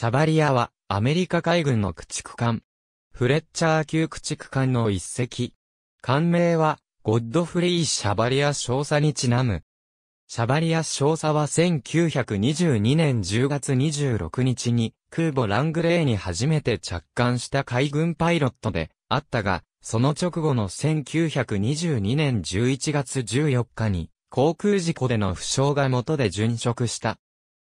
シャバリアは、アメリカ海軍の駆逐艦。フレッチャー級駆逐艦の一隻。艦名は、ゴッドフリー・シャバリア少佐にちなむ。シャバリア少佐は1922年10月26日に空母ラングレーに初めて着艦した海軍パイロットであったが、その直後の1922年11月14日に航空事故での負傷が元で殉職した。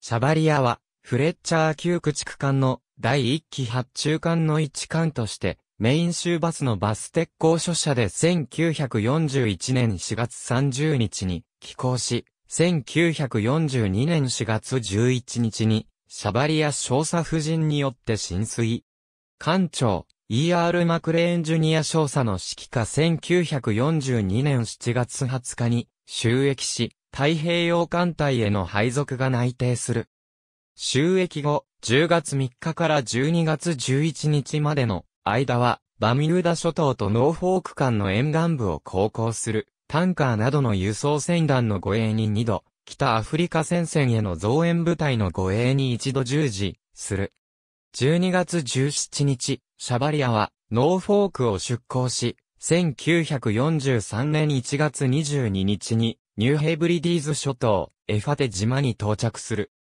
シャバリアはフレッチャー旧区逐艦の第1期発注艦の一艦として、メイン州バスのバス鉄鋼所車で1941年4月30日に寄港し、1942年4月11日に、シャバリア少佐夫人によって浸水。艦長、E.R. マクレーンジュニア少佐の指揮下1942年7月20日に、収益し、太平洋艦隊への配属が内定する。収益後、10月3日から12月11日までの間は、バミューダ諸島とノーフォーク間の沿岸部を航行する、タンカーなどの輸送船団の護衛に2度、北アフリカ戦線への増援部隊の護衛に一度従事、する。12月17日、シャバリアは、ノーフォークを出港し、1943年1月22日に、ニューヘイブリディーズ諸島、エファテ島に到着する。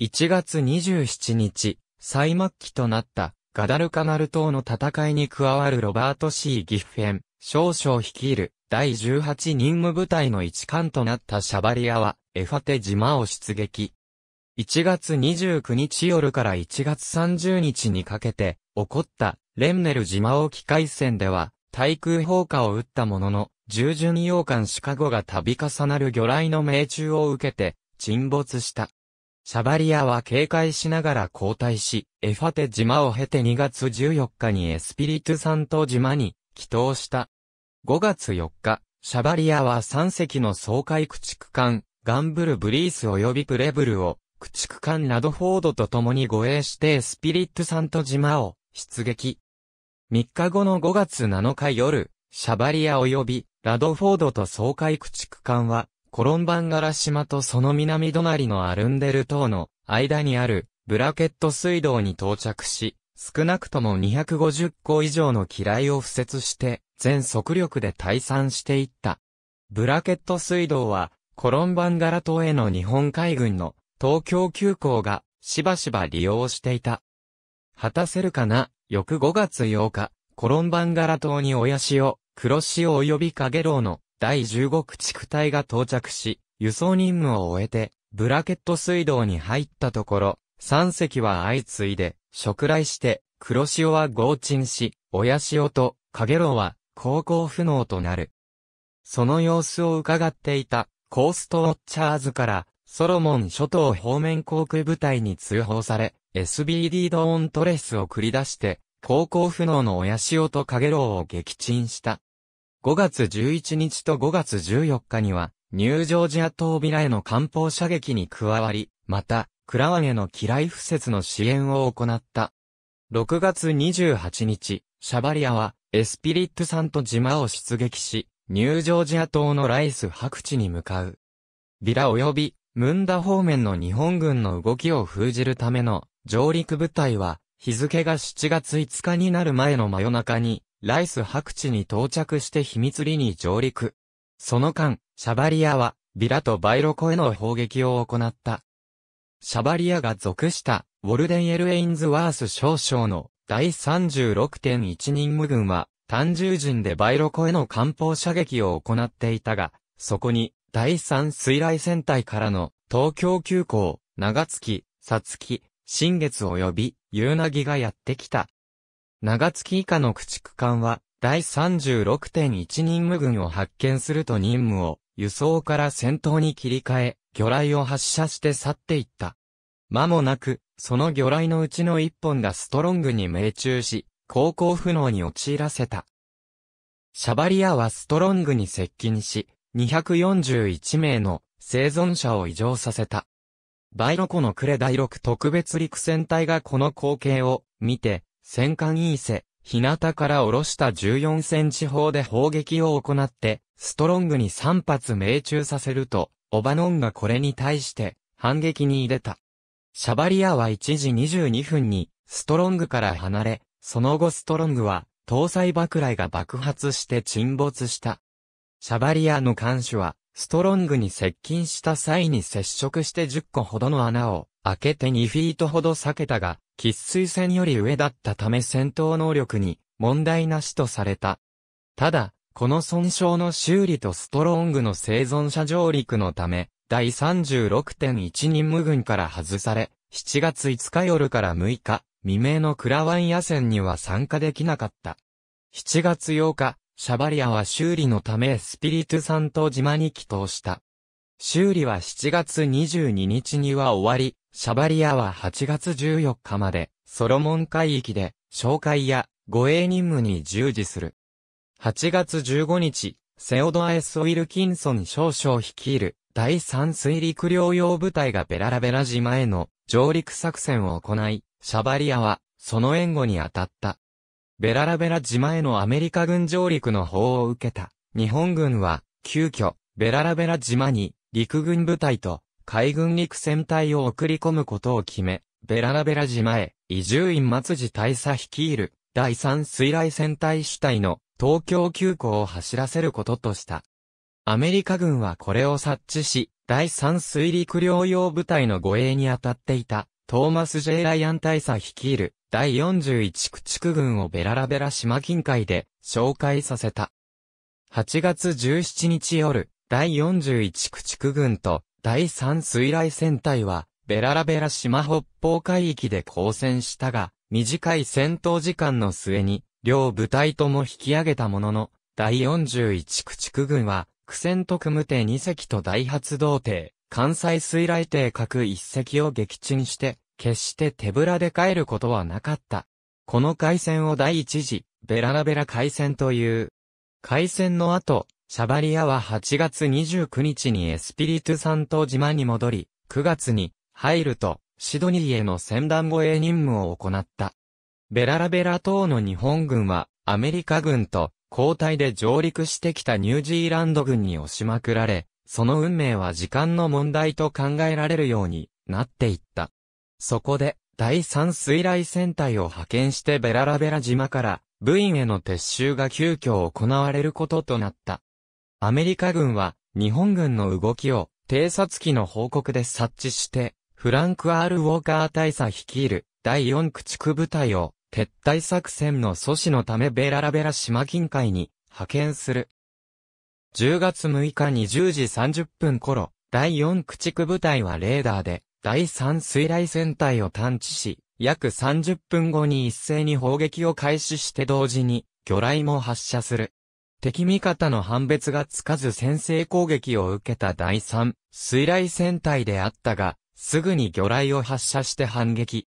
1月27日、最末期となったガダルカナル島の戦いに加わるロバート・シー・ギッフェン、少々率いる第18任務部隊の一艦となったシャバリアは、エファテ島を出撃。1月29日夜から1月30日にかけて、起こったレンネル島沖海戦では、対空砲火を撃ったものの、従順洋艦シカゴが度重なる魚雷の命中を受けて、沈没した。シャバリアは警戒しながら交代し、エファテ島を経て2月14日にエスピリトゥサント島に帰島した。5月4日、シャバリアは3隻の総海駆逐艦、ガンブルブリース及びプレブルを、駆逐艦ラドフォードと共に護衛してエスピリットサント島を出撃。3日後の5月7日夜、シャバリア及びラドフォードと総海駆逐艦はコロンバンガラ島とその南隣のアルンデル島の間にあるブラケット水道に到着し、少なくとも250個以上の機雷を敷設して、全速力で退散していった。ブラケット水道は、コロンバンガラ島への日本海軍の東京急行がしばしば利用していた。果たせるかな翌5月8日、コロンバンガラ島に親潮、黒潮及び影楼の第15駆逐隊が到着し、輸送任務を終えて、ブラケット水道に入ったところ、三隻は相次いで、食来して、黒潮は合沈し、親潮と影炉は航行不能となる。その様子を伺っていたコーストウォッチャーズからソロモン諸島方面航空部隊に通報され SBD ドーントレスを繰り出して航行不能の親潮と影楼を撃沈した。5月11日と5月14日には、ニュージョージア島ビラへの艦砲射撃に加わり、また、クラワンへの機雷敷設の支援を行った。6月28日、シャバリアは、エスピリットさんと島を出撃し、ニュージョージア島のライス白地に向かう。ビラ及び、ムンダ方面の日本軍の動きを封じるための上陸部隊は、日付が7月5日になる前の真夜中に、ライス白地に到着して秘密裏に上陸。その間、シャバリアは、ビラとバイロコへの砲撃を行った。シャバリアが属したウォルデン・エル・エインズワース少将の第36.1任務軍は単銃陣でバイロコへの艦砲射撃を行っていたが、そこに第3水雷戦隊からの東京急行、長月、さつき、新月及び、夕凪がやってきた。長月以下の駆逐艦は、第36.1任務軍を発見すると任務を、輸送から戦闘に切り替え、魚雷を発射して去っていった。間もなく、その魚雷のうちの一本がストロングに命中し、航行不能に陥らせた。シャバリアはストロングに接近し、241名の生存者を異常させた。バイロコの呉第6特別陸戦隊がこの光景を見て、戦艦イーセ、日向から下ろした14センチ砲で砲撃を行って、ストロングに3発命中させると、オバノンがこれに対して反撃に出た。シャバリアは1時22分にストロングから離れ、その後ストロングは搭載爆雷が爆発して沈没した。シャバリアの艦首はストロングに接近した際に接触して10個ほどの穴を開けて2フィートほど避けたが、喫水線より上だったため戦闘能力に問題なしとされた。ただ、この損傷の修理とストロングの生存者上陸のため、第36.1任務軍から外され、7月5日夜から6日、未明のクラワン野戦には参加できなかった。7月8日、シャバリアは修理のためスピリトゥサント島に帰投した。修理は7月22日には終わり、シャバリアは8月14日まで、ソロモン海域で、紹介や護衛任務に従事する。8月15日、セオドア・エス・ウィルキンソン少将率いる第3水陸両用部隊がベララベラ島への上陸作戦を行い、シャバリアはその援護に当たった。ベララベラ島へのアメリカ軍上陸の砲を受けた。日本軍は、急遽、ベララベラ島に、陸軍部隊と、海軍陸戦隊を送り込むことを決め、ベララベラ島へ、移住院松地大佐率いる、第三水雷戦隊主体の、東京急行を走らせることとした。アメリカ軍はこれを察知し、第三水陸両用部隊の護衛に当たっていた、トーマス・ジェイ・ライアン大佐率いる、第41駆逐軍をベララベラ島近海で紹介させた。8月17日夜、第41駆逐軍と第3水雷戦隊は、ベララベラ島北方海域で交戦したが、短い戦闘時間の末に、両部隊とも引き上げたものの、第41駆逐軍は、苦戦特務艇2隻と大発動艇、関西水雷艇各1隻を撃沈して、決して手ぶらで帰ることはなかった。この海戦を第一次、ベララベラ海戦という。海戦の後、シャバリアは8月29日にエスピリトゥサント島に戻り、9月に、入ると、シドニーへの船団護衛任務を行った。ベララベラ島の日本軍は、アメリカ軍と、交代で上陸してきたニュージーランド軍に押しまくられ、その運命は時間の問題と考えられるようになっていった。そこで、第3水雷戦隊を派遣してベララベラ島から部員への撤収が急遽行われることとなった。アメリカ軍は日本軍の動きを偵察機の報告で察知して、フランク・アール・ウォーカー大佐率いる第4駆逐部隊を撤退作戦の阻止のためベララベラ島近海に派遣する。10月6日20時30分頃、第4駆逐部隊はレーダーで第3水雷戦隊を探知し、約30分後に一斉に砲撃を開始して同時に、魚雷も発射する。敵味方の判別がつかず先制攻撃を受けた第3水雷戦隊であったが、すぐに魚雷を発射して反撃。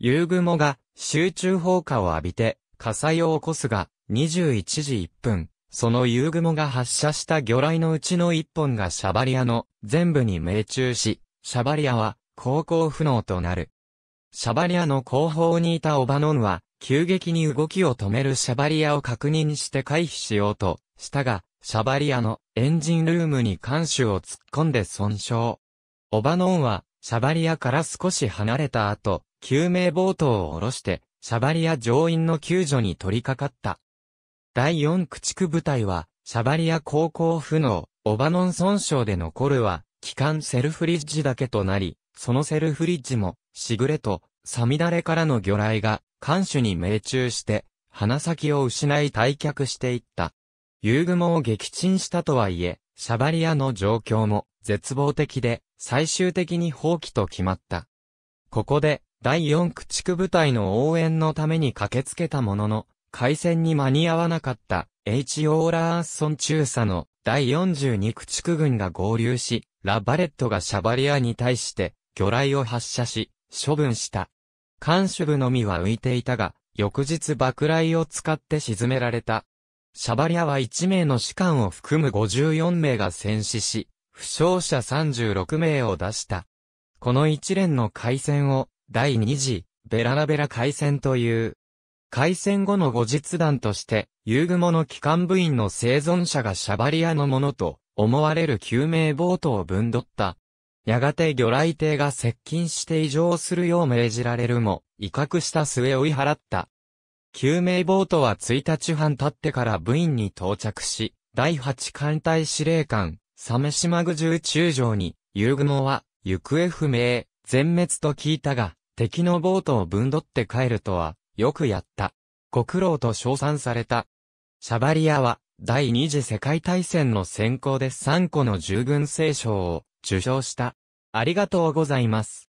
夕雲が集中砲火を浴びて火災を起こすが、21時1分、その夕雲が発射した魚雷のうちの一本がシャバリアの全部に命中し、シャバリアは航行不能となる。シャバリアの後方にいたオバノンは、急激に動きを止めるシャバリアを確認して回避しようとしたが、シャバリアのエンジンルームに艦首を突っ込んで損傷。オバノンは、シャバリアから少し離れた後、救命ボートを下ろして、シャバリア乗員の救助に取り掛かった。第四駆逐部隊は、シャバリア高校不能、オバノン損傷で残るは、機関セルフリッジだけとなり、そのセルフリッジも、しぐれと、サミダレからの魚雷が、艦首に命中して、鼻先を失い退却していった。遊具もを撃沈したとはいえ、シャバリアの状況も、絶望的で、最終的に放棄と決まった。ここで、第四駆逐部隊の応援のために駆けつけたものの、海戦に間に合わなかった H. オーラー・アッソン中佐の第42駆逐軍が合流し、ラバレットがシャバリアに対して魚雷を発射し、処分した。艦首部のみは浮いていたが、翌日爆雷を使って沈められた。シャバリアは1名の士官を含む54名が戦死し、負傷者36名を出した。この一連の海戦を、第2次、ベラナベラ海戦という。開戦後の後日談として、遊具モの機関部員の生存者がシャバリアのものと思われる救命ボートをぶんどった。やがて魚雷艇が接近して異常するよう命じられるも、威嚇した末追い払った。救命ボートは1日半経ってから部員に到着し、第8艦隊司令官、サメ島具重中将に、遊具モは、行方不明、全滅と聞いたが、敵のボートをぶんどって帰るとは、よくやった。ご苦労と称賛された。シャバリアは、第二次世界大戦の選考で3個の従軍聖賞を受賞した。ありがとうございます。